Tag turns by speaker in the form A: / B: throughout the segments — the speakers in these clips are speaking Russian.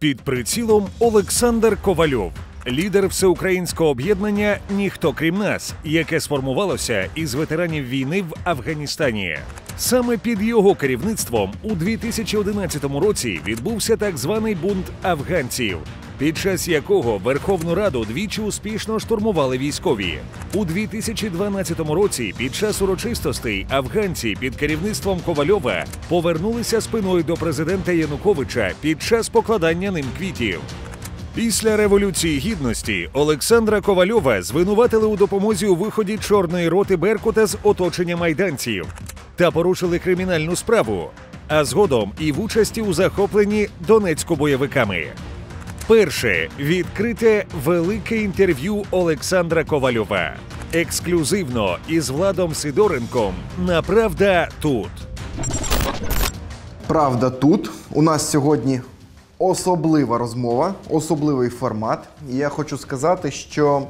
A: Під прицілом Олександр Ковальов, лідер всеукраїнського об'єднання Ніхто крім нас, яке сформувалося із ветеранів війни в Афганістані. Саме під його керівництвом у 2011 році відбувся так званий бунт афганців, під час якого Верховну Раду двічі успішно штурмували військові у 2012 році. Під час урочистостей афганці під керівництвом Ковальова повернулися спиною до президента Януковича під час покладання ним квітів. Після революції гідності Олександра Ковальова звинуватили у допомозі у виході чорної роти Беркута з оточення майданців та порушили кримінальну справу, а згодом і в участі у захопленні Донецьку бойовиками. Перше відкрите велике інтерв'ю Олександра Ковальова ексклюзивно із Владом Сидоренком. на
B: «Правда тут. Правда тут. У нас сьогодні особлива розмова, особливий формат. І я хочу сказати, що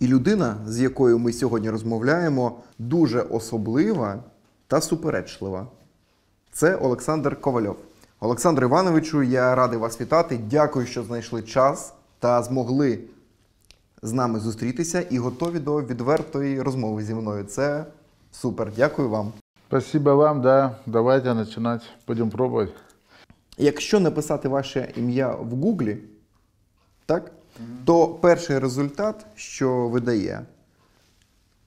B: і людина, з якою ми сьогодні розмовляємо, дуже особлива та суперечлива. Це Олександр Ковальов. Олександр Івановичу, я радий вас вітати. Дякую, що знайшли час та змогли з нами зустрітися і готові до відвертої розмови зі мною. Це супер. Дякую вам. Спасибо вам, да. Давайте починати. Будемо пробувати. Якщо написати ваше ім'я в Гуглі, так, то перший результат, що видає,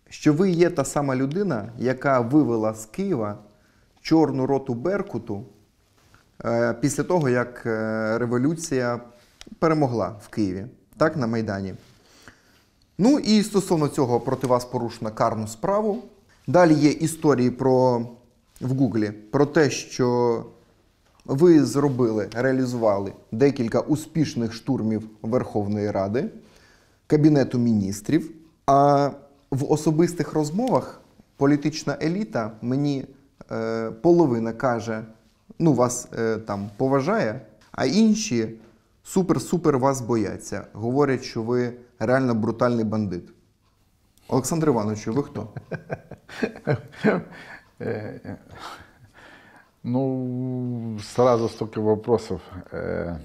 B: що ви є та сама людина, яка вивела з Києва чорну роту Беркуту Е, після того, як е, революція перемогла в Києві, так, на Майдані. Ну і стосовно цього проти вас порушено карну справу. Далі є історії про в Гуглі про те, що ви зробили, реалізували декілька успішних штурмів Верховної Ради, Кабінету міністрів. А в особистих розмовах політична еліта мені е, половина каже, ну, вас е, там поважає, а інші супер-супер вас бояться. Говорять, що ви реально брутальний бандит. Олександр Іванович, ви хто?
C: Е, е, ну, сразу столько вопросов. Е,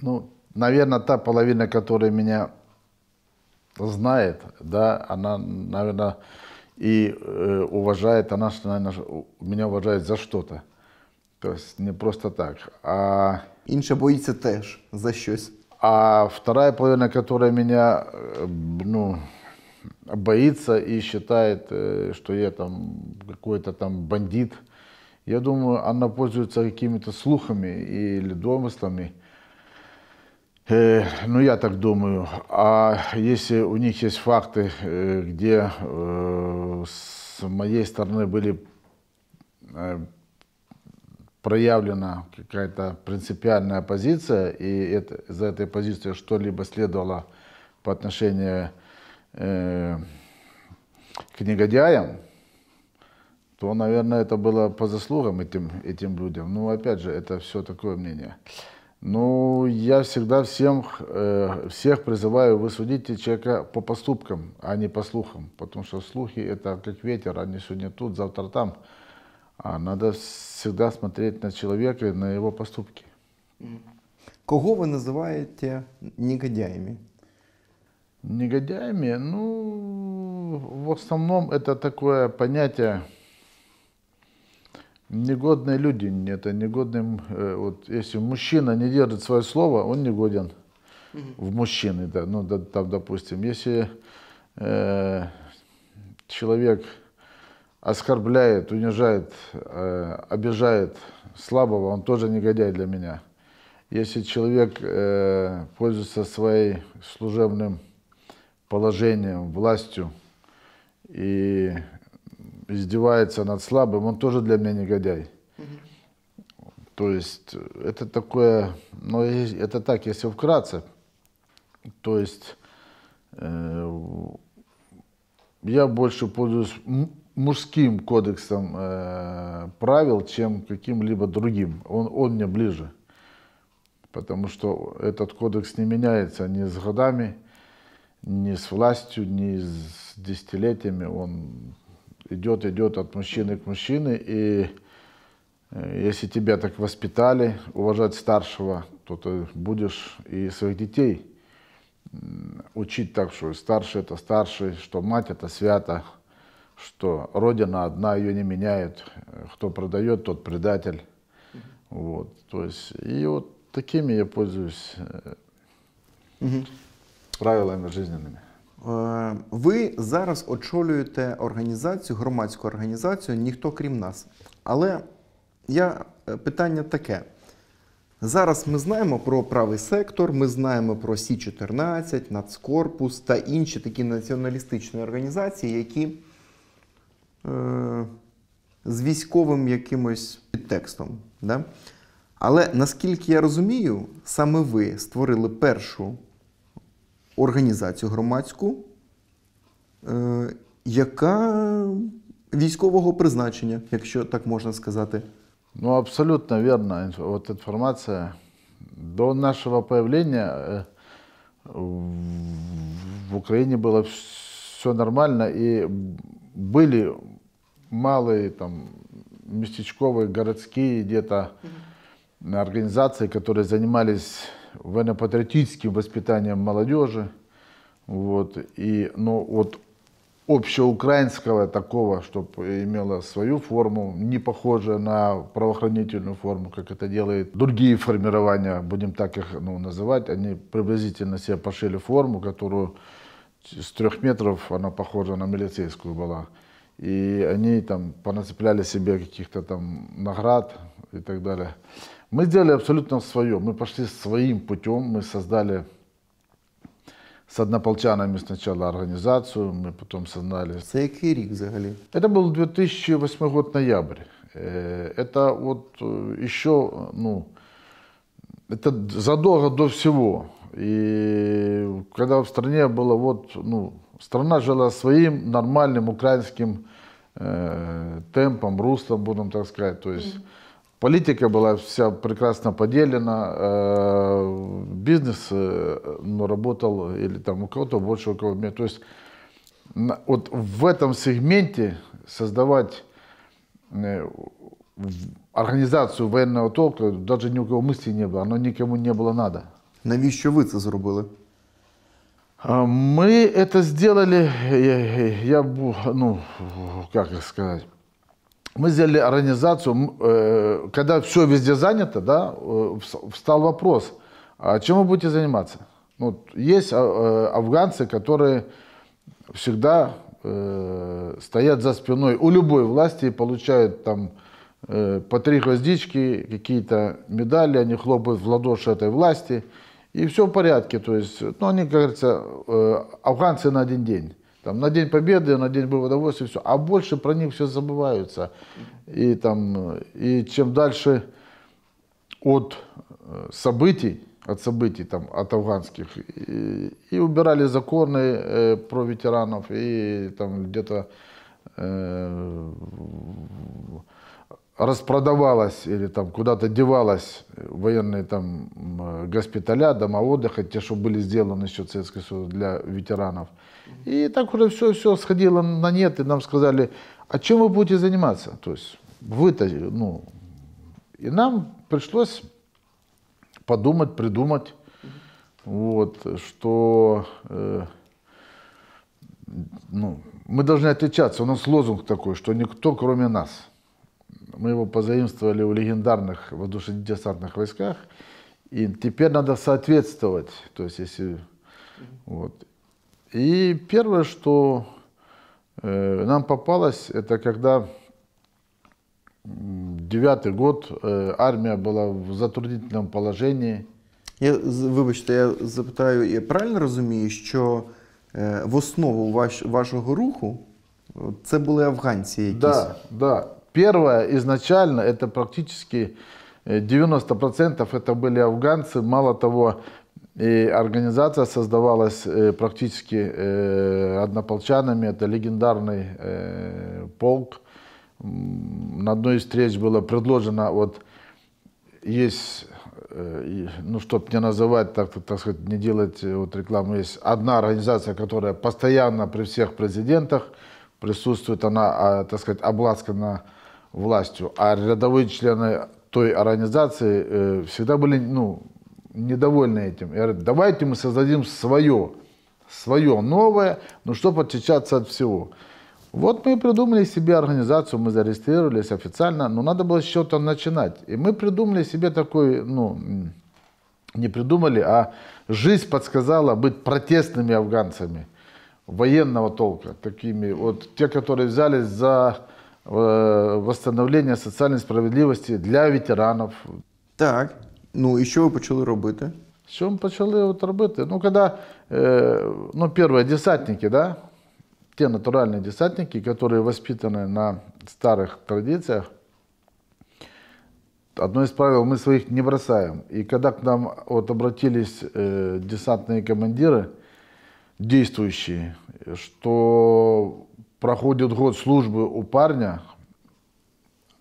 C: ну, наверное, та половина, которая меня знает, да, она, наверное, и э, уважает, она, что наверное, меня уважает за что-то. То есть не просто так. А... Інше боится тоже за что-то А вторая половина, которая меня э, ну, боится и считает, э, что я там какой-то там бандит, я думаю, она пользуется какими-то слухами или домыслами. Э, ну, я так думаю. А если у них есть факты, э, где э, с моей стороны были проявлена какая-то принципиальная позиция, и это, за этой позицией что-либо следовало по отношению э, к негодяям, то, наверное, это было по заслугам этим, этим людям. Ну, опять же, это все такое мнение. Ну, я всегда всем, э, всех призываю, вы судите человека по поступкам, а не по слухам. Потому что слухи — это как ветер, они сегодня тут, завтра там. А надо всегда смотреть на человека и на его поступки. Кого вы называете негодяями? Негодяями? Ну, в основном это такое понятие, негодные люди, это негодным, э, вот если мужчина не держит свое слово, он негоден в мужчины, да, ну да, там допустим, если э, человек оскорбляет, унижает, э, обижает слабого, он тоже негодяй для меня. Если человек э, пользуется своим служебным положением, властью и издевается над слабым, он тоже для меня негодяй. Угу. То есть э, это такое, но это так, если вкратце, то есть э, я больше пользуюсь мужским кодексом э, правил, чем каким-либо другим. Он, он мне ближе, потому что этот кодекс не меняется ни с годами, ни с властью, ни с десятилетиями. Он идет, идет от мужчины к мужчине, и э, если тебя так воспитали, уважать старшего, то ты будешь и своих детей учить так, что старший это старший, что мать это свято, что родина одна, ее не меняют э, кто продает, тот предатель. Вот, то есть, и вот такими я пользуюсь э, правилами жизненными.
B: Е, ви зараз очолюєте організацію, громадську організацію, ніхто крім нас. Але я е, питання таке. Зараз ми знаємо про правий сектор, ми знаємо про Сі-14, Нацкорпус та інші такі націоналістичні організації, які е, з військовим якимось підтекстом. Да? Але наскільки я розумію, саме ви створили першу організацію громадську, е, яка
C: військового призначення, якщо так можна сказати. Ну, абсолютно верно. Вот інформація До нашого появлення е, в Україні було все нормально, і були малые там местечковые, городские где-то организации, которые занимались военно-патриотическим воспитанием молодежи. Вот, и, но ну, вот общеукраинского такого, чтобы имело свою форму, не похожую на правоохранительную форму, как это делают другие формирования, будем так их ну, называть. Они приблизительно себе пошили форму, которую с трех метров она похожа на милицейскую была. И они там понацепляли себе каких-то там наград и так далее. Мы сделали абсолютно свое, мы пошли своим путем, мы создали с однополчанами сначала организацию, мы потом создали... Це який рік взагалі? Это был 2008 год, ноябрь. Э, это вот э, еще, ну, это задолго до всего. И когда в стране было вот, ну, страна жила своим нормальным украинским э, темпом, руслом, будем так сказать. То есть Политика была вся прекрасно поделена, э, бизнес э, ну, работал или там у кого-то больше, у кого меньше. То есть вот в этом сегменте создавать э, организацию военного толка даже ни у кого мысли не было, оно никому не было надо. Навіщо вы это зробили? А мы это сделали, я, я ну, как сказать, мы сделали организацию, э, когда все везде занято, да, э, встал вопрос, а чем вы будете заниматься? Вот есть а, э, афганцы, которые всегда стоят за спиной у любой власти и получают там по три гвоздички, какие-то медали, они хлопают в ладоши этой власти, и все в порядке. То есть, ну, они, как говорится, афганцы на один день. Там, на День Победы, на День вывода все. А больше про них все забываются. И, там, и чем дальше от э, событий, от событий там, от афганских, и, и убирали законы э, про ветеранов, и там где-то э, распродавалась или там куда-то девалась военные там э, госпиталя, дома отдыха, те, что были сделаны еще Советского Союза для ветеранов. И так уже все, все сходило на нет, и нам сказали, а чем вы будете заниматься? То есть вы-то, ну, и нам пришлось подумать, придумать, вот, что э, ну, мы должны отличаться. У нас лозунг такой, что никто кроме нас. Мы его позаимствовали у легендарных воздушно-десантных войсках. И теперь надо соответствовать. То есть, если вот. И первое, что э, нам попалось, это когда девятый год э, армия была в затруднительном положении.
B: Я вибачте, я запитаю, я правильно розумію, що
C: в основу ваш, вашого руху это были афганцы? якісь? Да, да. Первое, изначально, это практически 90% э, это были афганцы. Мало того, и организация создавалась э, практически э, однополчанами. Это легендарный э, полк. На одной из встреч было предложено, вот есть, ну, чтобы не называть, так, так сказать, не делать вот рекламу, есть одна организация, которая постоянно при всех президентах присутствует, она, а, так сказать, обласкана властью. А рядовые члены той организации всегда были, ну, недовольны этим. Я говорю, давайте мы создадим свое, свое новое, но ну чтобы отличаться от всего. Вот мы и придумали себе организацию, мы зарегистрировались официально, но надо было с чего-то начинать. И мы придумали себе такой, ну, не придумали, а жизнь подсказала быть протестными афганцами военного толка, такими вот те, которые взялись за э, восстановление социальной справедливости для ветеранов. Так. Ну і що ви почали робити? Що ми почали от робити? Ну, коли, е, ну, перше, десантники, да? те натуральные десантники, которые воспитаны на старых традициях, одно из правил, мы своих не бросаем. И когда к нам вот обратились э, десантные командиры, действующие, что проходит год службы у парня,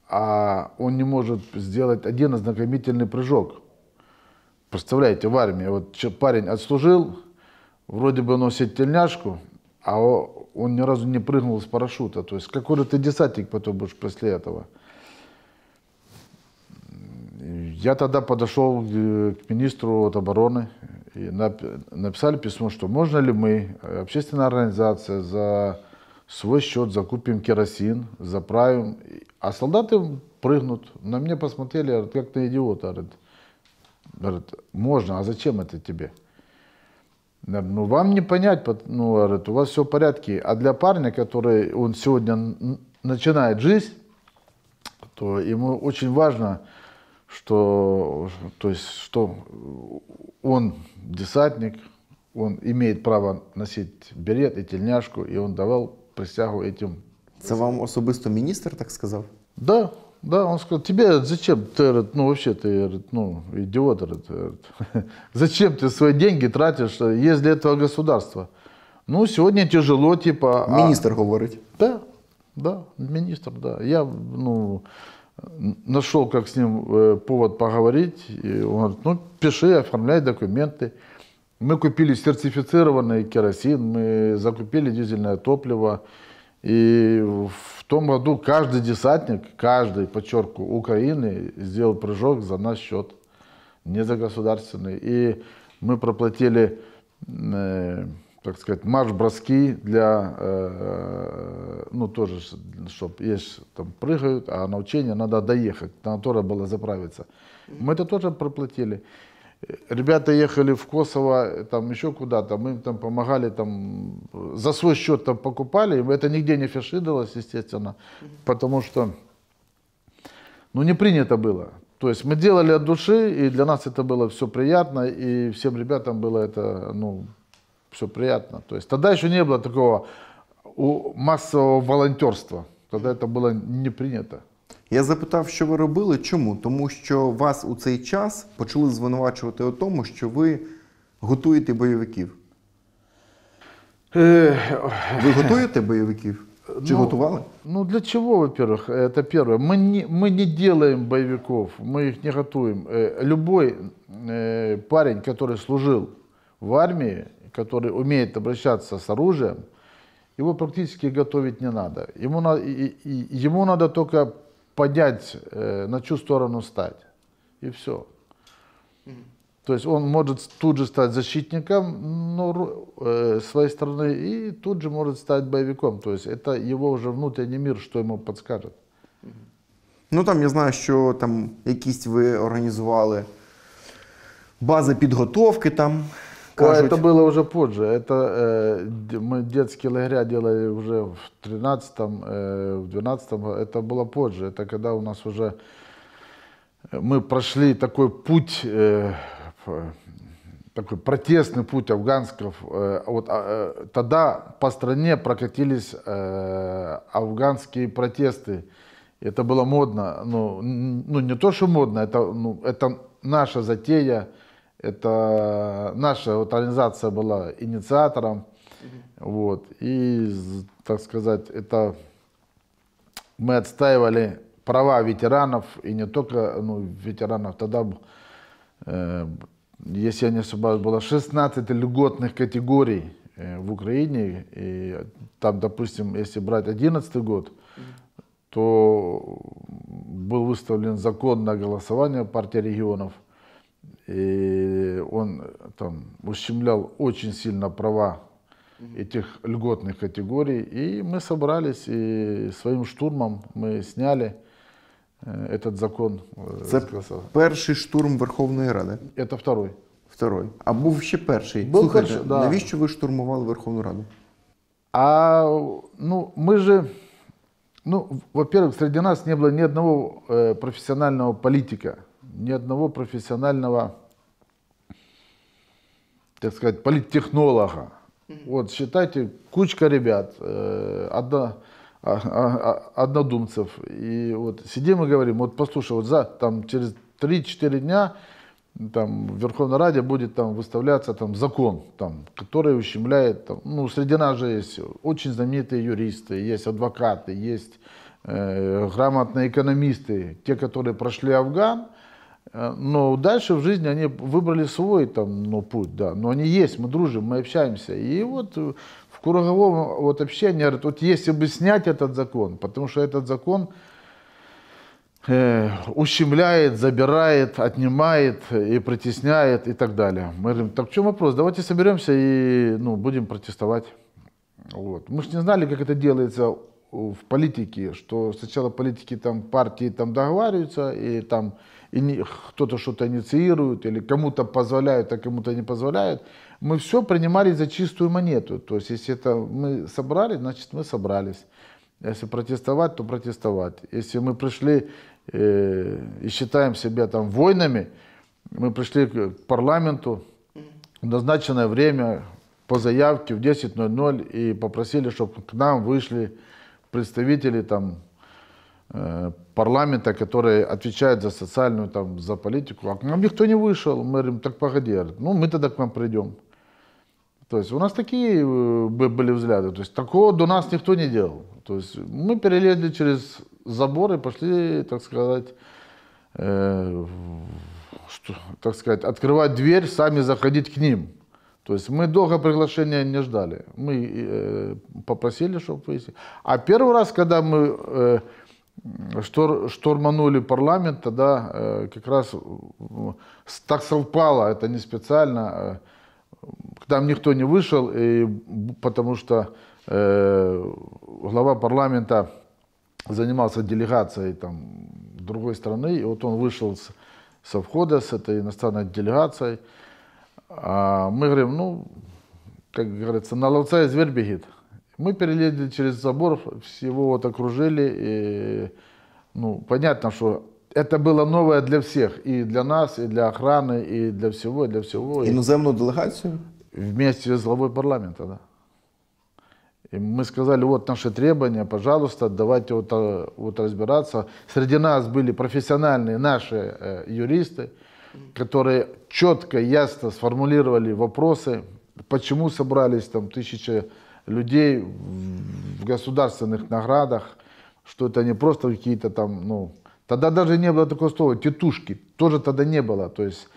C: а он не может сделать один ознакомительный прыжок. Представляете, в армии, вот парень отслужил, вроде бы носит тельняшку, а он ни разу не прыгнул с парашюта. То есть какой же ты десантник потом будешь после этого? Я тогда подошел э, к министру от обороны и написали письмо, что можно ли мы, э, общественная организация, за свой счет закупим керосин, заправим. А солдаты прыгнут. На меня посмотрели, говорят, как на идиота. Говорят. Говорит, можно, а зачем это тебе? Ну, вам не понять, ну, говорит, у вас все в порядке. А для парня, который он сегодня начинает жизнь, то ему очень важно, что, то есть, что он десантник, он имеет право носить берет и тельняшку, и он давал присягу этим. Це вам особисто министр так сказал Да, да, он сказал, тебе зачем, ты, ну вообще ты, ну идиот, говорит, зачем ты свои деньги тратишь, э, есть для этого государство. Ну сегодня тяжело, типа. А... Міністр говорить. Да, да, министр, да. Я ну, нашел, как с ним э, повод поговорить. И он говорит, ну пиши, оформляй документы. Мы купили сертифицированный керосин, мы закупили дизельное топливо. И в том году каждый десантник, каждый, подчеркиваю, Украины сделал прыжок за наш счет, не за государственный. И мы проплатили, э, так сказать, марш-броски для, э, э ну тоже, чтобы есть, там прыгают, а на учение надо доехать, на которое было заправиться. Мы это тоже проплатили. Ребята ехали в Косово, там еще куда-то, мы им там помогали, там за свой счет там покупали, это нигде не фешидалось, естественно, потому что, ну, не принято было. То есть мы делали от души, и для нас это было все приятно, и всем ребятам было это, ну, все приятно. То есть тогда еще не было такого массового волонтерства, тогда это было не принято. Я запитав, що ви робили. Чому? Тому
B: що вас
C: у цей час
B: почали звинувачувати у тому, що ви готуєте бойовиків.
C: Е, ви готуєте
B: бойовиків?
C: Чи ну, готували? Ну для чого, во-первых, это первое. Мы не, мы не делаем боевиков, мы их не готуємо. Э, любой э, парень, який служив в армії, который умеет обращаться с оружием, його практически готовить не треба. Йому треба. и, понять, э, на чью сторону стать. И все. То есть он может тут же стать защитником но, ну, э, своей страны и тут же может стать боевиком. То есть это его уже внутренний мир, что ему подскажет.
B: Ну там я знаю, що там якісь ви організували бази підготовки там. кажуть... это
C: было уже позже. Это, э, мы детские лагеря делали уже в 13-м, э, в 12-м. Это было позже. Это когда у нас уже э, мы прошли такой путь, э, такой протестный путь афганцев. Э, вот, а, э, тогда по стране прокатились э, афганские протесты. Это было модно. Ну, ну, не то, что модно, это, ну, это наша затея – это наша вот организация была инициатором, вот, и, так сказать, это мы отстаивали права ветеранов, и не только ну, ветеранов, тогда, э, если я не ошибаюсь, было 16 льготных категорий э, в Украине, и там, допустим, если брать 11 год, mm то был выставлен закон на голосование партии регионов, и он там ущемлял очень сильно права этих льготных категорий. И мы собрались, и своим штурмом мы сняли э, этот закон. Э, Це перший штурм Верховной Рады. Это второй.
B: Второй. А был ще первый? Був Слухайте, перший, да. навіщо
C: ви штурмували Верховну Раду? А, ну, мы же... Ну, во-первых, среди нас не было ни одного э, профессионального политика, ни одного профессионального так сказать, политтехнолога. Вот, считайте, кучка ребят, э, одна, а, а, однодумцев. И вот сидим и говорим, вот послушай, вот за, там, через 3-4 дня там, в Верховной Раде будет там, выставляться там, закон, там, который ущемляет, там, ну, среди нас же есть очень знаменитые юристы, есть адвокаты, есть э, грамотные экономисты, те, которые прошли Афган, Э, но дальше в жизни они выбрали свой там, ну, путь, да. Но они есть, мы дружим, мы общаемся. И вот э, в круговом вот, общении, говорят, вот если бы снять этот закон, потому что этот закон э, ущемляет, забирает, отнимает э, и притесняет и так далее. Мы говорим, так в чем вопрос? Давайте соберемся и ну, будем протестовать. Вот. Мы же не знали, как это делается в политике, что сначала политики там, партии там договариваются, и там и кто-то что-то инициирует, или кому-то позволяют, а кому-то не позволяют. Мы все принимали за чистую монету. То есть, если это мы собрали, значит, мы собрались. Если протестовать, то протестовать. Если мы пришли э, и считаем себя там воинами, мы пришли к парламенту в назначенное время по заявке в 10.00 и попросили, чтобы к нам вышли представители там, э, парламента, которые отвечают за социальную, там, за политику. А к нам никто не вышел. Мы говорим, так погоди, ну мы тогда к вам придем. То есть у нас такие э, были взгляды. То есть такого до нас никто не делал. То есть мы перелезли через забор и пошли, так сказать, э, что, так сказать, открывать дверь, сами заходить к ним. То есть мы долго приглашения не ждали. Мы э, попросили, чтобы выяснить. А первый раз, когда мы э, штор, штурманули парламент, тогда э, как раз э, так совпало, это не специально, э, к никто не вышел, и, потому что э, глава парламента занимался делегацией там, другой страны, и вот он вышел с, со входа с этой иностранной делегацией, а мы говорим, ну, как говорится, на ловца и зверь бегит. Мы перелезли через забор, всего вот окружили. И, ну, понятно, что это было новое для всех. И для нас, и для охраны, и для всего, и для всего. Иноземную делегацию? Вместе с главой парламента, да. И мы сказали, вот наши требования, пожалуйста, давайте вот, э, вот разбираться. Среди нас были профессиональные наши э, юристы, которые четко, ясно сформулировали вопросы, почему собрались там тысячи людей в государственных наградах, что это не просто какие-то там, ну, тогда даже не было такого слова, тетушки, тоже тогда не было, то есть,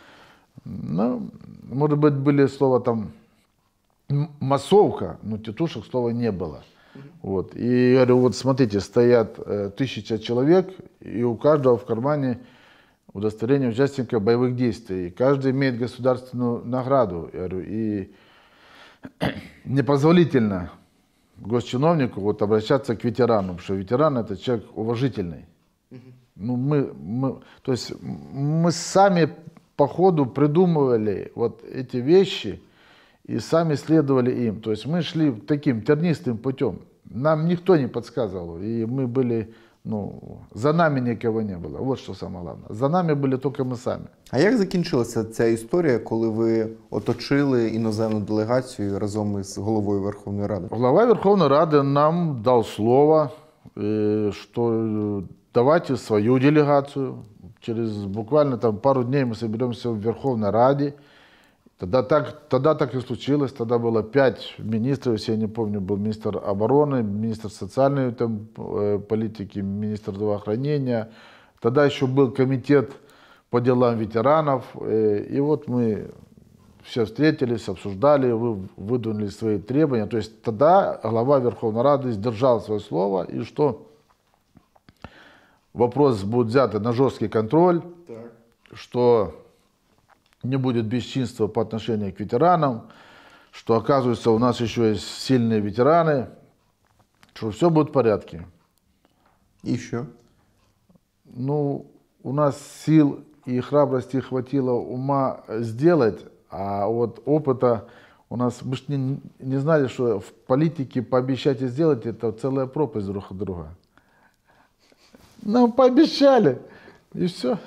C: ну, может быть, были слова там массовка, но тетушек слова не было. Вот. И я говорю, вот смотрите, стоят э, тысяча человек, и у каждого в кармане удостоверение участника боевых действий. Каждый имеет государственную награду. Я говорю, и непозволительно госчиновнику вот обращаться к ветерану, потому что ветеран это человек уважительный. Ну, мы, мы, то есть мы сами по ходу придумывали вот эти вещи и сами следовали им. То есть мы шли таким тернистым путем. Нам никто не подсказывал, и мы были Ну, за нами нікого не було. От що саме головне. За нами були тільки ми самі. А як
B: закінчилася ця історія, коли ви оточили іноземну делегацію разом із головою
C: Верховної Ради? Голова Верховної Ради нам дав слово, що э, э, давайте свою делегацію. Через буквально там пару днів ми зберемося в Верховній Раді. Тогда так, тогда так и случилось. Тогда было пять министров, если я не помню, был министр обороны, министр социальной там, э, политики, министр здравоохранения. Тогда еще был комитет по делам ветеранов. Э, и вот мы все встретились, обсуждали, вы, выдвинули свои требования. То есть тогда глава Верховной Рады сдержал свое слово, и что вопрос будет взят на жесткий контроль, так. что не будет бесчинства по отношению к ветеранам, что оказывается у нас еще есть сильные ветераны, что все будет в порядке. Еще? Ну, у нас сил и храбрости хватило ума сделать, а вот опыта у нас, мы же не, не знали, что в политике пообещать и сделать это целая пропасть друг от друга. Нам пообещали, и все.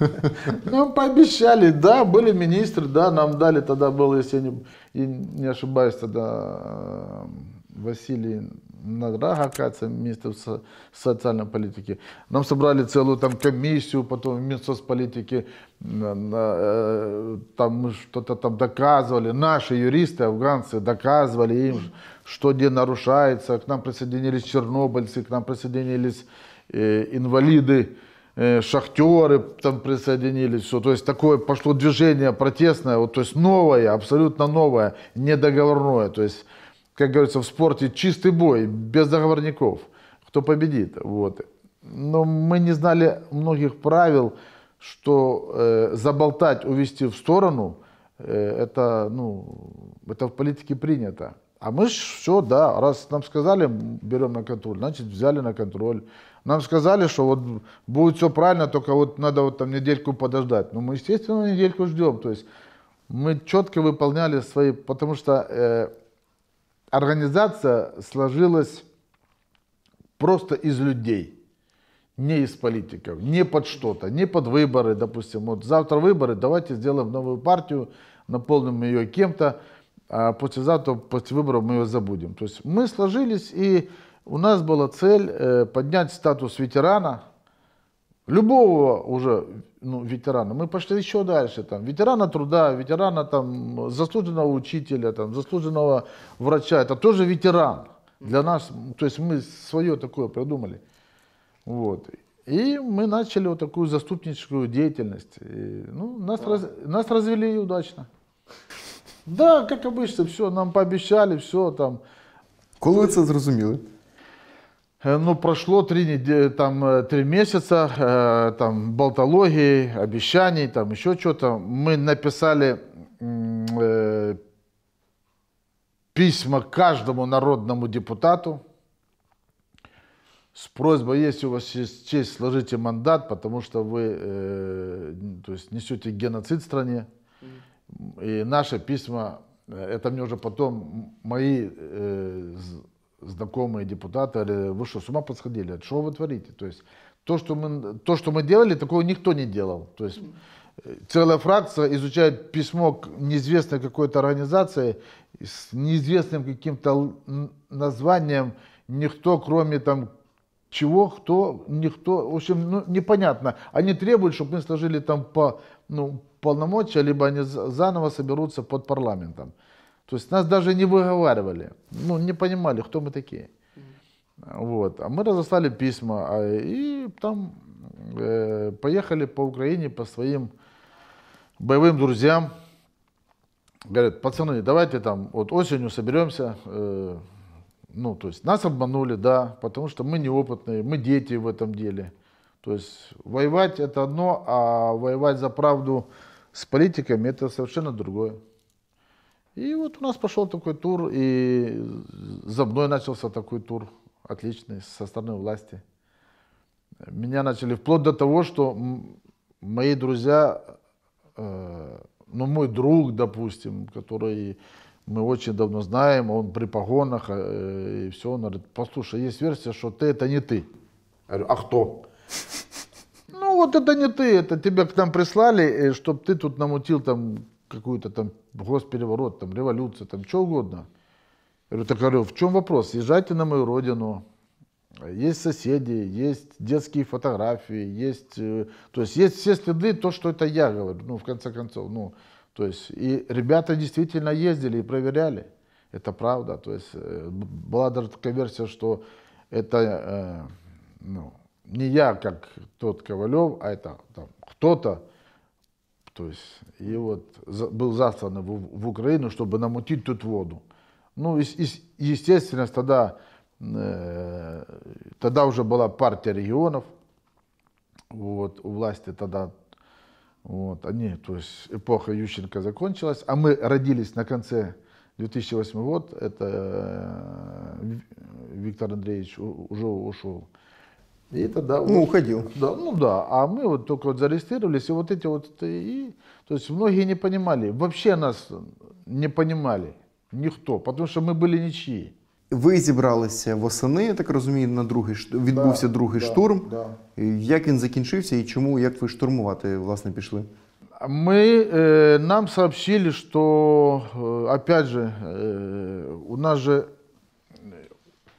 C: Нам ну, пообещали, да, были министры, да, нам дали тогда было, если я не, не ошибаюсь, тогда э, Василий Награх, оказывается, министр со социальной политики. Нам собрали целую там комиссию, потом Минсоцполитики, э, э, там мы что-то там доказывали. Наши юристы, афганцы, доказывали им, что где нарушается. К нам присоединились чернобыльцы, к нам присоединились э, инвалиды. Э, шахтеры там присоединились, все. То есть такое пошло движение протестное, вот, то есть новое, абсолютно новое, недоговорное. То есть, как говорится, в спорте чистый бой, без договорников. Кто победит, вот. Но мы не знали многих правил, что э, заболтать, увести в сторону, э, это, ну, это в политике принято. А мы ж все, да, раз нам сказали, берем на контроль, значит, взяли на контроль. Нам сказали, что вот будет все правильно, только вот надо вот там недельку подождать. Но ну, мы, естественно, недельку ждем. То есть мы четко выполняли свои, потому что э, организация сложилась просто из людей не из политиков, не под что-то, не под выборы, допустим, вот завтра выборы, давайте сделаем новую партию, наполним ее кем-то, а послезавтра, после выборов мы ее забудем. То есть мы сложились и у нас была цель э, поднять статус ветерана, любого уже ну, ветерана. Мы пошли еще дальше. Там, ветерана труда, ветерана там, заслуженного учителя, там, заслуженного врача. Это тоже ветеран для нас. То есть мы свое такое придумали. Вот. И мы начали вот такую заступническую деятельность. И, ну, нас, раз, нас развели удачно. Да, как обычно, все, нам пообещали, все там. Коли ви це зрозуміли? Э, ну, прошло три, там, э, три месяца, э, там, болтологии, обещаний, там, еще что-то. Мы написали э, письма каждому народному депутату с просьбой, если у вас есть честь, сложите мандат, потому что вы э, то есть несете геноцид в стране. И наши письма, это мне уже потом мои э, знакомые депутаты говорили, э, вы что, с ума подсходили? Что вы творите? То есть то, что мы, то, что мы делали, такого никто не делал. То есть э, целая фракция изучает письмо к неизвестной какой-то организации с неизвестным каким-то названием. Никто, кроме там чего, кто, никто, в общем, ну, непонятно. Они требуют, чтобы мы сложили там по, ну, полномочия, либо они заново соберутся под парламентом. То есть нас даже не выговаривали, ну, не понимали, кто мы такие. Вот. А мы разослали письма а, и там э, поехали по Украине по своим боевым друзьям. Говорят, пацаны, давайте там вот осенью соберемся. Э, ну, то есть нас обманули, да, потому что мы неопытные, мы дети в этом деле. То есть воевать это одно, а воевать за правду с политиками это совершенно другое. И вот у нас пошел такой тур, и за мной начался такой тур отличный со стороны власти. Меня начали вплоть до того, что мои друзья, э, ну мой друг, допустим, который мы очень давно знаем, он при погонах, э, и все, он говорит, послушай, есть версия, что ты это не ты. Я говорю, а кто? Ну вот это не ты, это тебя к нам прислали, э, чтобы ты тут намутил там какую-то там госпереворот, там революция там что угодно. Я говорю, так говорю, в чем вопрос? Езжайте на мою родину, есть соседи, есть детские фотографии, есть, э, то есть есть все следы, то, что это я говорю, ну, в конце концов, ну, то есть, и ребята действительно ездили и проверяли, это правда, то есть, э, была даже такая версия, что это, э, ну, не я, как тот Ковалев, а это кто-то то есть, и вот был заслан в, в Украину, чтобы намутить тут воду. Ну, и, и, естественно, тогда, э, тогда уже была партия регионов, вот, у власти тогда, вот, они, то есть эпоха Ющенко закончилась, а мы родились на конце 2008 года. это э, Виктор Андреевич уже ушел И тогда ну, вот, уходил. Да, ну да, а мы вот только вот зарегистрировались, и вот эти вот, э, и, то есть многие не понимали, вообще нас не понимали, ніхто, потому что мы были ничьи. Ви зібралися восени, я так розумію, на другий штурм, відбувся да, другий да, штурм. Да.
B: Як він закінчився і чому, як ви штурмувати власне пішли?
C: Ми э, нам сообщили, что, е, опять же, э, у нас же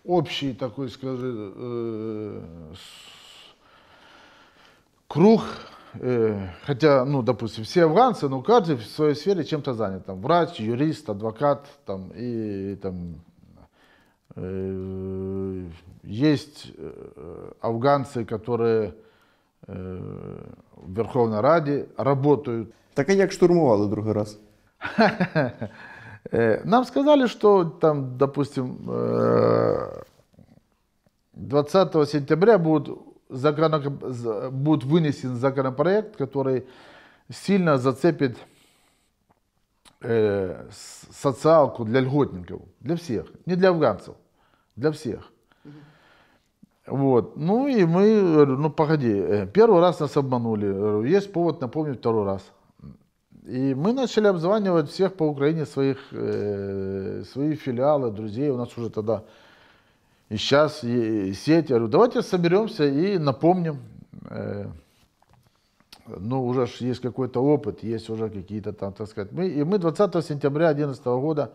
C: общий такой, скажи, э, круг, э, хотя, ну, допустим, все афганцы, но каждый в своей сфере чем-то занят, там, врач, юрист, адвокат, там, и, там, э, есть афганцы, которые в Верховной Раде работают. Так а як штурмували другий раз? Э, нам сказали, что там, допустим, 20 э, сентября будет, закон, будет вынесен законопроект, который сильно зацепит э, социалку для льготников, для всех, не для афганцев, для всех. Вот. Ну и мы, ну погоди, первый раз нас обманули, есть повод напомнить второй раз. И мы начали обзванивать всех по Украине, своих, э, свои филиалы, друзей. У нас уже тогда и сейчас и сеть. Я говорю, давайте соберемся и напомним. Э, ну, уже ж есть какой-то опыт, есть уже какие-то там, так сказать. Мы, и мы 20 сентября 2011 года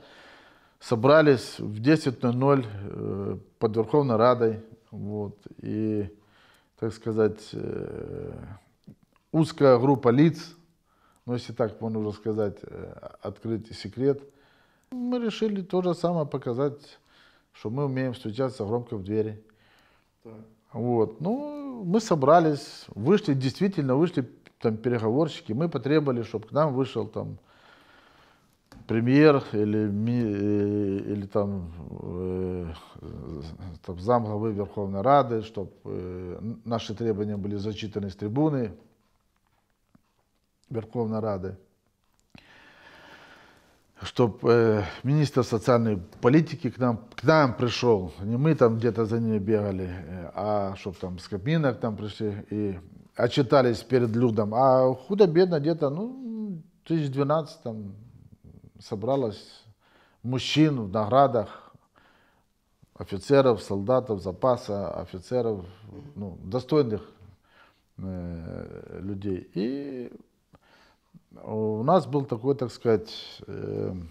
C: собрались в 10.00 э, под Верховной Радой. Вот, и, так сказать, э, узкая группа лиц, но если так можно уже сказать, э, открытый секрет, мы решили то же самое показать, что мы умеем стучаться громко в двери. Так. Вот, ну, мы собрались, вышли, действительно вышли там переговорщики, мы потребовали, чтобы к нам вышел там премьер или, э, или там, э, там зам главы Верховной Рады, чтобы э, наши требования были зачитаны с трибуны, Верховной Рады, чтобы э, министр социальной политики к нам, к нам пришел, не мы там где-то за ними бегали, э, а чтобы там с кабинок там пришли и отчитались перед людом, а худо-бедно где-то, ну, 2012 там собралось мужчин в наградах, офицеров, солдатов, запаса, офицеров, ну, достойных э, людей. И у нас был такой, так сказать, эм,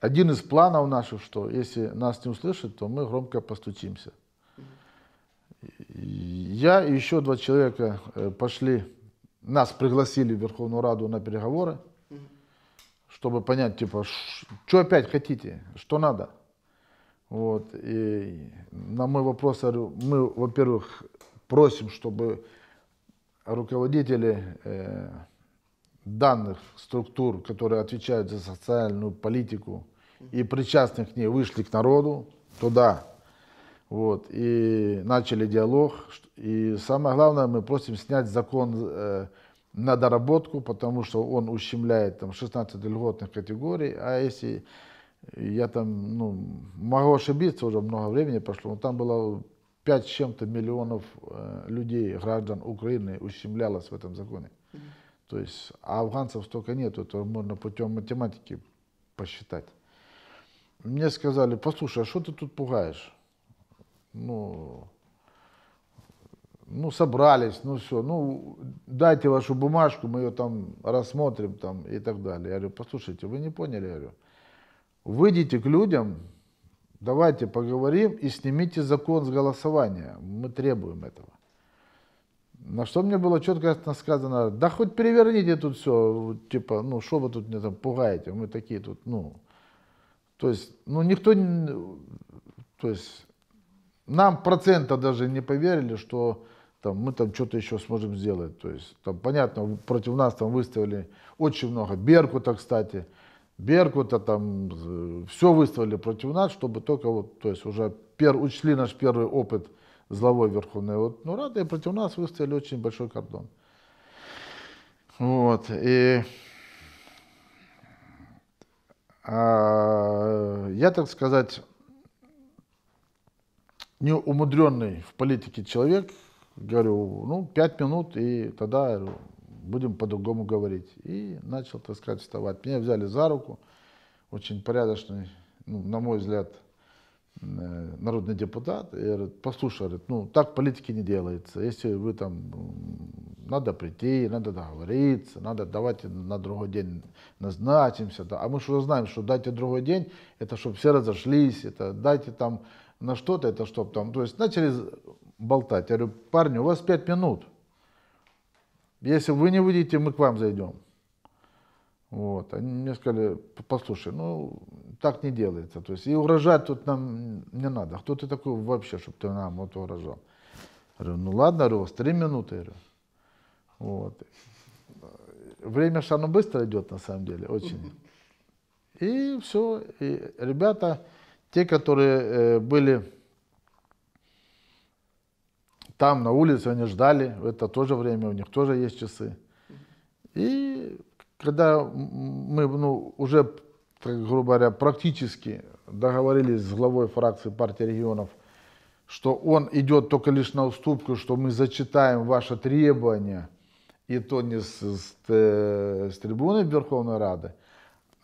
C: один из планов наших, что если нас не услышат, то мы громко постучимся. Я и еще два человека э, пошли, нас пригласили в Верховную Раду на переговоры, чтобы понять, типа, что опять хотите, что надо. Вот. И на мой вопрос, мы, во-первых, просим, чтобы руководители э, данных структур, которые отвечают за социальную политику и причастных к ней, вышли к народу туда, вот, и начали диалог. И самое главное, мы просим снять закон э, на доработку, потому что он ущемляет там 16 льготных категорий, а если я там, ну, могу ошибиться, уже много времени прошло, но там было 5 с чем-то миллионов э, людей, граждан Украины ущемлялось в этом законе. То есть а афганцев столько нет, это можно путем математики посчитать. Мне сказали, послушай, а что ты тут пугаешь? Ну, ну собрались, ну все, ну дайте вашу бумажку, мы ее там рассмотрим там и так далее. Я говорю, послушайте, вы не поняли, я говорю, выйдите к людям, давайте поговорим и снимите закон с голосования, мы требуем этого. На что мне было четко сказано, да хоть переверните тут все, типа, ну, что вы тут меня там пугаете, мы такие тут, ну. То есть, ну, никто, не, то есть, нам процента даже не поверили, что там, мы там что-то еще сможем сделать. То есть, там, понятно, против нас там выставили очень много. Беркута, кстати, Беркута там, все выставили против нас, чтобы только вот, то есть, уже пер, учли наш первый опыт – зловой Верховной ну, вот, ну, Рады, и против нас выставили очень большой кордон. Вот, и а, я, так сказать, не умудренный в политике человек, говорю, ну, пять минут, и тогда будем по-другому говорить. И начал, так сказать, вставать. Меня взяли за руку, очень порядочный, ну, на мой взгляд, Э, народный депутат и говорит, послушай, говорит, ну так политики не делается. Если вы там, надо прийти, надо договориться, надо давайте на другой день назначимся. Да. А мы что знаем, что дайте другой день, это чтобы все разошлись, это дайте там на что-то, это чтобы там. То есть начали болтать. Я говорю, парни, у вас пять минут. Если вы не выйдете, мы к вам зайдем. Вот. Они мне сказали, послушай, ну так не делается. То есть и урожать тут нам не надо. Кто ты такой вообще, чтобы ты нам вот урожал? Говорю, ну ладно, говорю, три минуты. Говорю. Вот. Время же оно быстро идет на самом деле, очень. И все. И ребята, те, которые э, были там на улице, они ждали, В это тоже время, у них тоже есть часы. И когда мы ну, уже грубо говоря, практически договорились с главой фракции партии регионов, что он идет только лишь на уступку, что мы зачитаем ваши требования, и то не с, с, э, с трибуны Верховной Рады,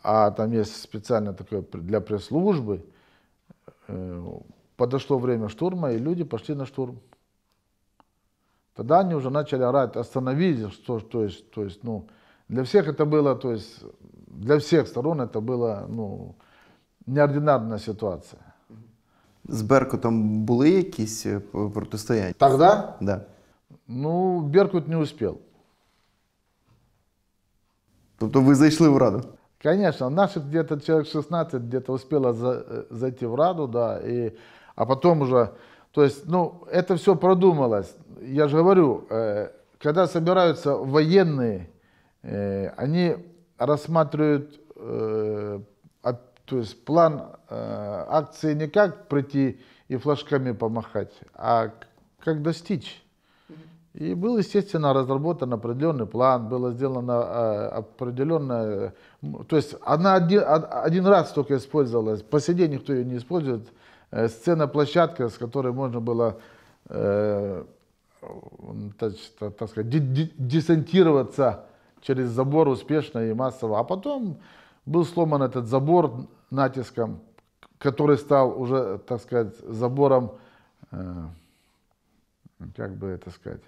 C: а там есть специально такое для пресс-службы. Э, подошло время штурма, и люди пошли на штурм. Тогда они уже начали орать, остановились, что, то есть, то есть, ну, для всех это было, то есть, для всех сторон это была ну, неординарная ситуація.
B: З Беркутом какие-то протистояння? Тогда? Да.
C: Ну, Беркут не успел.
B: Тобто вы зашли в Раду?
C: Конечно, наших где-то человек 16 где-то успело за, э, зайти в Раду, да, и, а потом уже, то есть, ну, это все продумалось. Я же говорю, э, когда собираются военные, Э, они рассматривают э, то есть план э, акции не как пройти и флажками помахать, а как достичь. И был, естественно, разработан определенный план, было сделано определенное... То есть она один, один раз только использовалась, по сей день никто ее не использует. Сцена-площадка, с которой можно было, э, так, так сказать, десантироваться через забор успешно и массово. А потом был сломан этот забор натиском, который стал уже, так сказать, забором, э, как бы это сказать,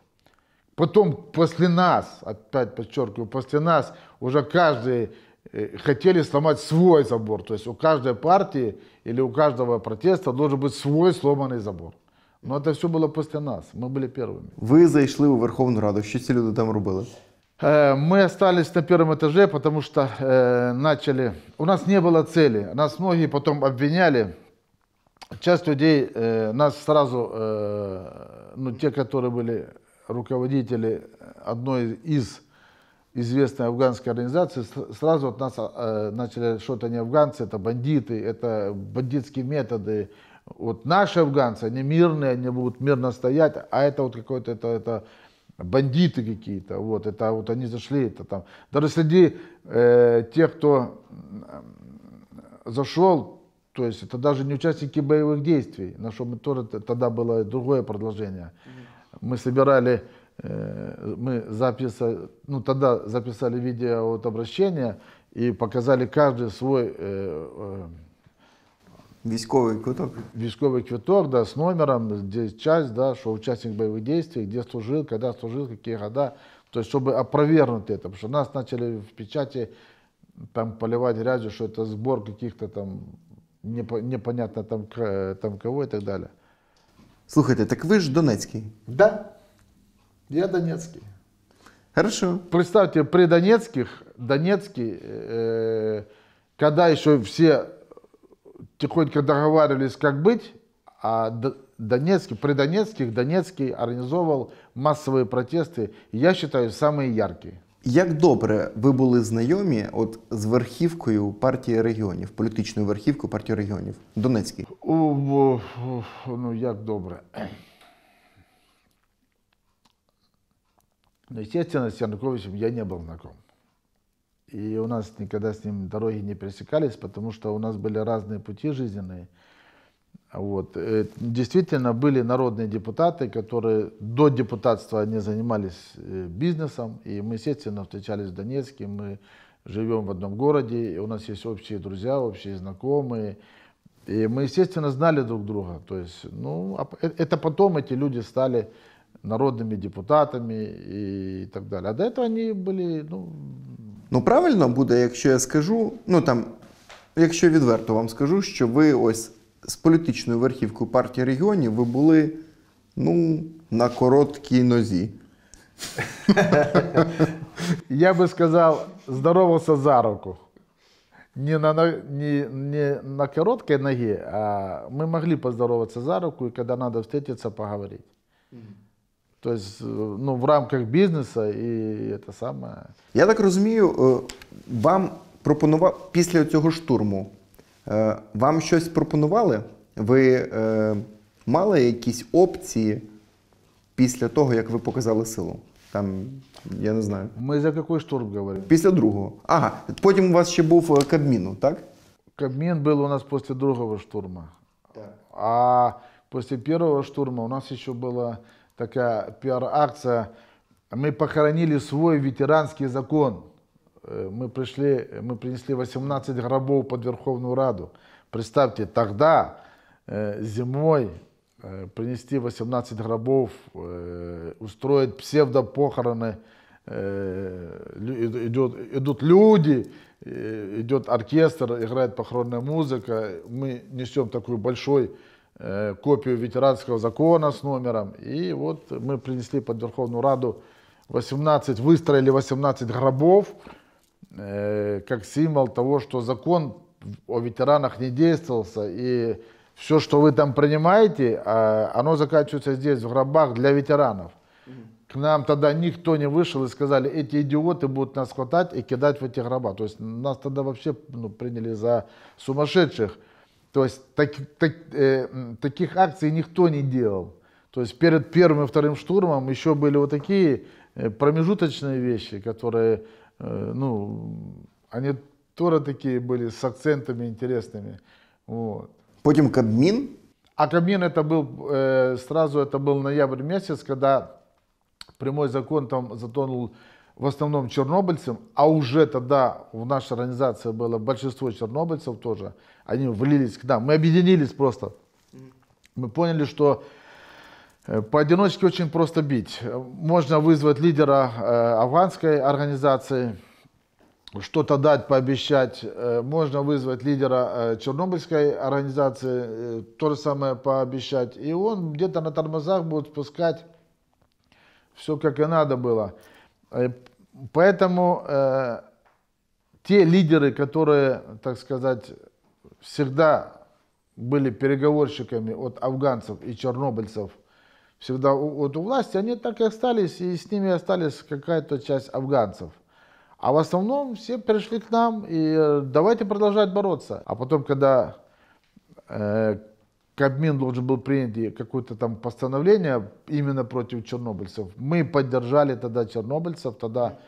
C: Потом после нас, опять подчеркиваю, после нас уже каждый э, хотели сломать свой забор. То есть у каждой партии или у каждого протеста должен быть свой сломанный забор. Но это все было после нас. мы были первыми.
B: Вы зайшли в Верховную Раду. Що ці люди там робили?
C: Э, мы остались на первом этаже, потому что э, начали... У нас не было цели. Нас многие потом обвиняли. Часть людей э, нас сразу, ну те, которые были руководители одной из известной афганской организации, сразу от нас начали что-то не афганцы, это бандиты, это бандитские методы. Вот наши афганцы, они мирные, они будут мирно стоять, а это вот какой-то это, это бандиты какие-то, вот, это вот они зашли, это там, даже среди э, тех, кто э, зашел, то есть это даже не участники боевых действий, на что мы тоже тогда было другое продолжение. Мы собирали, э, мы записали, ну тогда записали видео от обращения и показали каждый свой э, э, Висковый квиток. Висковый квиток, да, с номером, где часть, да, что участник боевых действий, где служил, когда служил, какие года. То есть, чтобы опровергнуть это, потому что нас начали в печати там поливать грязью, что это сбор каких-то там непо- непонятно там, там кого и так далее. Слушайте, так вы же Донецкий? Да, я донецкий. Хорошо. Представьте, при Донецких, Донецкий, э, э когда еще все тихонько договаривались, как быть, а Донецкий, при Донецких Донецкий организовал массовые протесты. я считаю самые яркие.
B: Як добре ви були знайомі от з верхівкою партії регіонів, політичною верхівкою партії регіонів Донецькій?
C: Ну, як добре. Ну, естественно, с Януковичем я не был знаком. И у нас никогда с ним дороги не пересекались, потому что у нас были разные пути жизненные. Вот. Э, действительно, были народные депутаты, которые до депутатства они занимались э, бизнесом, и мы, естественно, встречались в Донецке, мы живем в одном городе, и у нас есть общие друзья, общие знакомые, и мы, естественно, знали друг друга. То есть, ну, а э, это потом эти люди стали народными депутатами и так далее. А до этого они были ну, Ну,
B: правильно буде, якщо я скажу, ну там, якщо відверто вам скажу, що ви ось з політичною верхівкою партії регіонів ви були ну, на короткій
C: нозі. Я би сказав, здоровався за руку. Не на, не, не на короткой ноге, а ми могли поздороваться за руку, и когда надо встретиться, поговорить. То есть, э, ну, в рамках бізнесу і це саме.
B: Я так розумію, е, вам пропонував після цього штурму. Е, вам щось пропонували? Ви е, мали якісь опції після того, як ви показали силу? Там, я не знаю.
C: Ми за який штурм говоримо? Після другого. Ага, потім у вас ще був Кабміну, так? Кабмін був у нас після другого штурму. Так. А після першого штурму у нас ще було такая пиар-акция. Мы похоронили свой ветеранский закон. Э, мы, пришли, мы принесли 18 гробов под Верховную Раду. Представьте, тогда э, зимой э, принести 18 гробов, устроить псевдопохороны, идет, идут люди, идет оркестр, играет похоронная музыка, мы несем такой большой Э, копию ветеранского закона с номером. И вот мы принесли под Верховную Раду 18, выстроили 18 гробов, э, как символ того, что закон о ветеранах не действовался, и все, что вы там принимаете, а, оно заканчивается здесь, в гробах для ветеранов. К нам тогда никто не вышел и сказали, эти идиоты будут нас хватать и кидать в эти гроба. То есть нас тогда вообще ну, приняли за сумасшедших. То есть так, так, э, таких акций никто не делал. То есть перед первым и вторым штурмом еще были вот такие э, промежуточные вещи, которые, э, ну, они тоже такие были с акцентами интересными. Вот.
B: Потом Кабмин?
C: А Кабмин это был, э, сразу это был ноябрь месяц, когда прямой закон там затонул в основном чернобыльцам, а уже тогда в нашей организации было большинство чернобыльцев тоже, они влились к нам, мы объединились просто. Мы поняли, что э, поодиночке очень просто бить. Можно вызвать лидера э, афганской организации, что-то дать, пообещать. Э, можно вызвать лидера э, чернобыльской организации, то же самое пообещать. И он где-то на тормозах будет спускать все, как и надо было. Э, поэтому э, те лидеры, которые, так сказать, всегда были переговорщиками от афганцев и чернобыльцев, всегда у, вот у власти, они так и остались, и с ними остались какая-то часть афганцев. А в основном все пришли к нам, и э, давайте продолжать бороться. А потом, когда э, Кабмин должен был принять какое-то там постановление именно против чернобыльцев. Мы поддержали тогда чернобыльцев, тогда,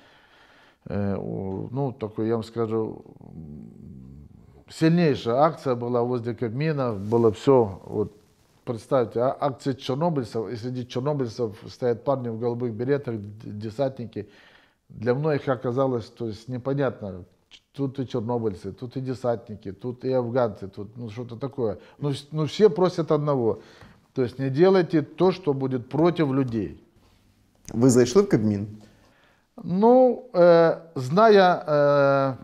C: э, ну, такой, я вам скажу, сильнейшая акция была возле Кабмина, было все, вот, представьте, а, акция чернобыльцев, и среди чернобыльцев стоят парни в голубых беретах, десантники. Для многих оказалось, то есть непонятно, тут и чернобыльцы, тут и десантники, тут и афганцы, тут ну, что-то такое. Ну, ну все просят одного. То есть не делайте то, что будет против людей. Вы зашли в Кабмин? Ну, э, зная, э,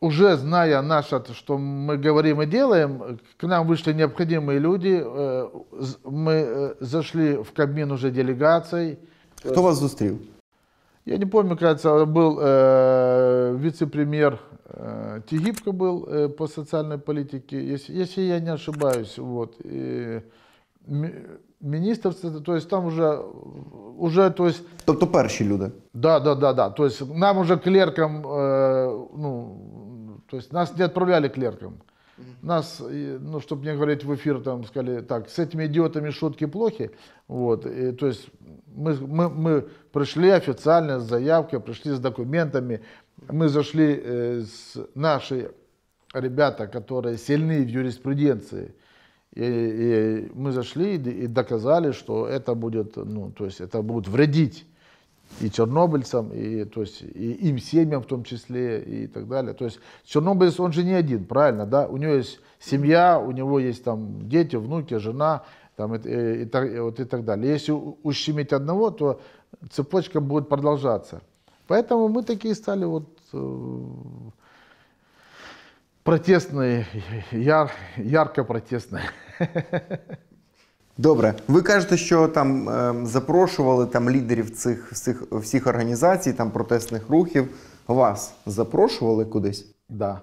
C: уже зная наше, что мы говорим и делаем, к нам вышли необходимые люди. Э, мы э, зашли в Кабмин уже делегацией. Кто вас застрел? Я не помню, кажется, был э, вице-премьер э, Тегибко был э, по социальной политике, если, если я не ошибаюсь, вот, и, ми, міністр, то есть там уже, уже, то есть...
B: Тобто перші люди.
C: Да, да, да, да, то есть нам уже клеркам, э, ну, то есть нас не отправляли клеркам. Нас, ну, чтобы не говорить в эфир, там сказали, так, с этими идиотами шутки плохи. Вот, и, то есть мы, мы, мы пришли официально с заявкой, пришли с документами. Мы зашли э, с наши ребята, которые сильны в юриспруденции. И, и мы зашли и доказали, что это будет, ну, то есть это будет вредить и чернобыльцам, и, то есть, и им семьям в том числе, и так далее. То есть чернобыльц, он же не один, правильно, да? У него есть семья, у него есть там дети, внуки, жена, там, и, и, и, вот, и так далее. Если ущемить одного, то цепочка будет продолжаться. Поэтому мы такие стали вот э, протестные, яр, ярко протестные.
B: Добре, ви кажете, що там е, запрошували там лідерів цих всіх всіх організацій, там протестних рухів. Вас запрошували кудись? Да.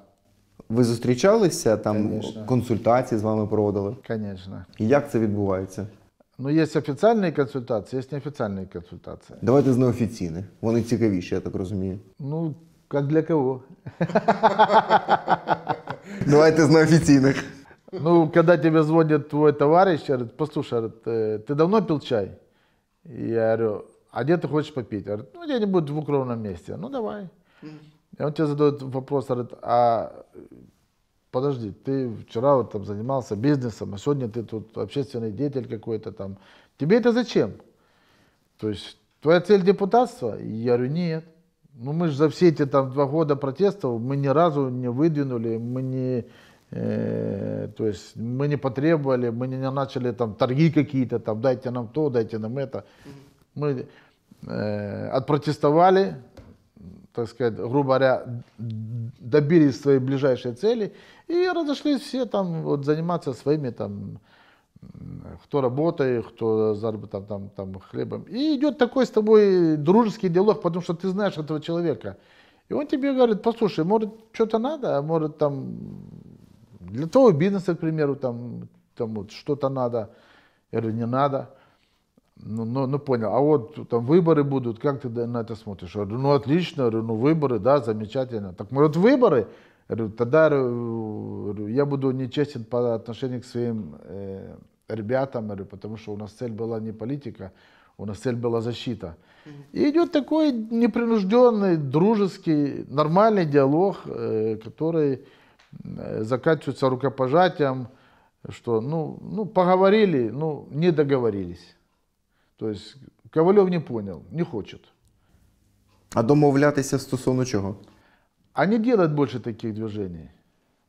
B: Ви зустрічалися там Конечно. консультації з вами проводили? Конечно. І як це відбувається?
C: Ну, є офіційні консультації, є неофіційні консультації.
B: Давайте з неофіційних. Вони цікавіші, я так розумію.
C: Ну, як для кого?
B: Давайте з неофіційних.
C: Ну, когда тебе звонит твой товарищ, говорит, послушай, э, ты давно пил чай? я говорю, а где ты хочешь попить? Говорит, ну где-нибудь в укромном месте. Ну давай. И он тебе задает вопрос, говорит, а подожди, ты вчера вот там занимался бизнесом, а сегодня ты тут общественный деятель какой-то там. Тебе это зачем? То есть твоя цель депутатства? я говорю, нет. Ну мы же за все эти там два года протестов мы ни разу не выдвинули, мы не Э, то есть мы не потребовали, мы не начали там торги какие-то, там дайте нам то, дайте нам это. Мы э, отпротестовали, так сказать, грубо говоря, добились своей ближайшей цели и разошлись все там вот заниматься своими там, кто работает, кто заработал там, там хлебом. И идет такой с тобой дружеский диалог, потому что ты знаешь этого человека. И он тебе говорит, послушай, может, что-то надо, а может, там для того бизнеса, к примеру, там, там вот что-то надо или не надо. Ну, ну, ну понял, а вот там выборы будут, как ты на это смотришь? Я говорю, ну отлично, я говорю, ну выборы, да, замечательно. Так мы ну, вот выборы, я говорю, тогда э, я буду нечестен по отношению к своим э, ребятам, говорю, потому что у нас цель была не политика, у нас цель была защита. И идет такой непринужденный, дружеский, нормальный диалог, э, который Э, заканчиваются рукопожатием, что, ну, ну, поговорили, ну, не договорились. То есть Ковалев не понял, не хочет. А домовлятися стосовно чего? А не делать больше таких движений.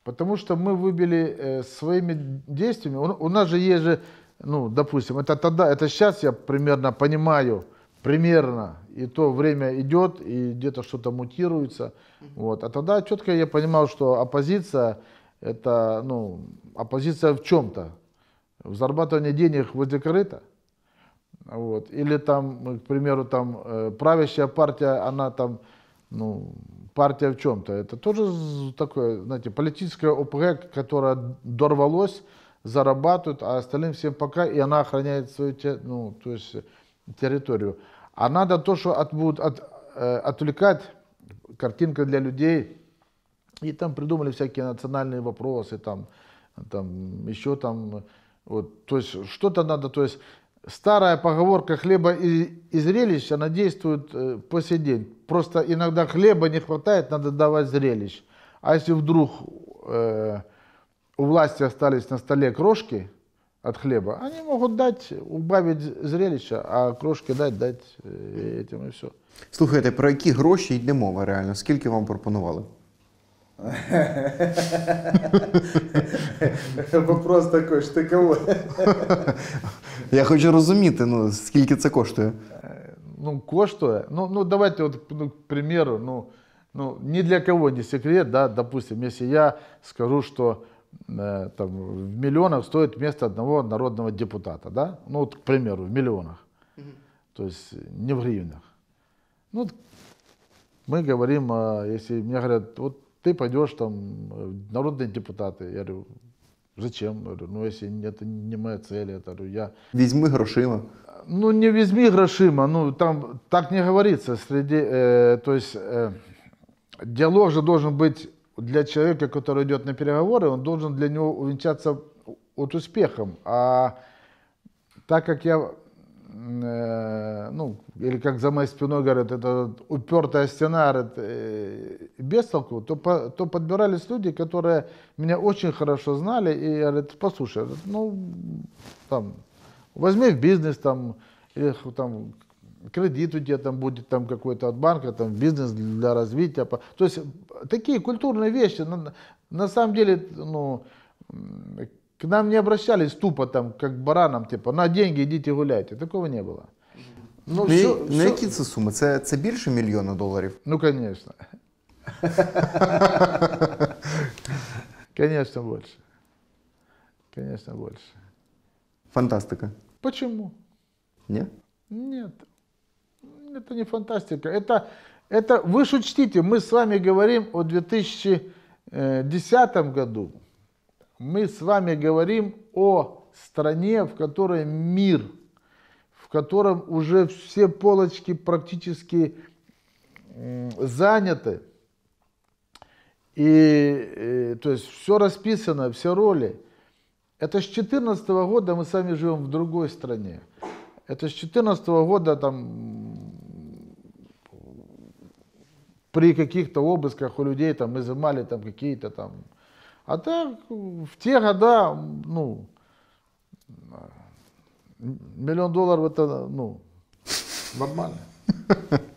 C: Потому что мы выбили э, своими действиями. У, у нас же есть же, ну, допустим, это тогда, это сейчас я примерно понимаю, примерно, и то время идет, и где-то что-то мутируется. Вот. А тогда четко я понимал, что оппозиция, это, ну, оппозиция в чем-то. В зарабатывании денег возле корыта. Вот. Или там, к примеру, там э, правящая партия, она там, ну, партия в чем-то. Это тоже такое, знаете, политическое ОПГ, которое дорвалось, зарабатывают, а остальным всем пока, и она охраняет свою, ну, то есть территорию. А надо то, что от, будут от, э, отвлекать картинка для людей. И там придумали всякие национальные вопросы, там, там еще там. Вот, то есть что-то надо, то есть старая поговорка хлеба и, и зрелищ, она действует э, по сей день. Просто иногда хлеба не хватает, надо давать зрелищ. А если вдруг э, у власти остались на столе крошки, от хлеба. Они могут дать, убавить зрелище, а крошки дать, дать э, этим и все.
B: Слухайте, про какие гроші йде мова реально? Сколько вам пропонували?
C: Вопрос такой, что ти кого? Я
B: хочу розуміти, ну, скільки це коштує.
C: Ну, коштує. Ну, ну давайте, от, ну, к примеру, ну, ну, ни для кого не секрет, да, допустим, если я скажу, что Э, там, в миллионах стоит место одного народного депутата, да? Ну, вот, к примеру, в миллионах, угу. то есть не в гривнях. Ну, мы говорим, а, если мне говорят, вот ты пойдешь там э, народные депутаты, я говорю, зачем? Я говорю, ну, если это не моя цель, я говорю, я... Візьми грошима. Ну, не візьми грошима, ну, там так не говорится. Среди, э, то есть э, диалог же должен быть для человека, который идет на переговоры, он должен для него увенчаться от успехом. А так как я, э, ну, или как за моей спиной говорят, это упертая стена, говорят, э, без толку, то, по, то подбирались люди, которые меня очень хорошо знали и говорят, послушай, ну, там, возьми в бизнес, там, их там кредит у тебя там будет там какой-то от банка, там бизнес для развития. То есть такие культурные вещи, на, на самом деле, ну, к нам не обращались тупо там, как баранам, типа, на деньги идите гуляйте. Такого не было. Ну, ну, все, ну все... які це
B: суми? Це, це більше мільйона доларів?
C: Ну, конечно. конечно, больше. Конечно, больше. Фантастика. Почему? Нет? Нет. Это не фантастика. Это, это вы шутите. Мы с вами говорим о 2010 году. Мы с вами говорим о стране, в которой мир, в котором уже все полочки практически заняты. И, и, э, то есть все расписано, все роли. Это с 2014 года мы сами живем в другой стране. Это с 2014 года там при каких-то обысках у людей там изымали там какие-то там. А так в те года, ну, миллион долларов это, ну, нормально.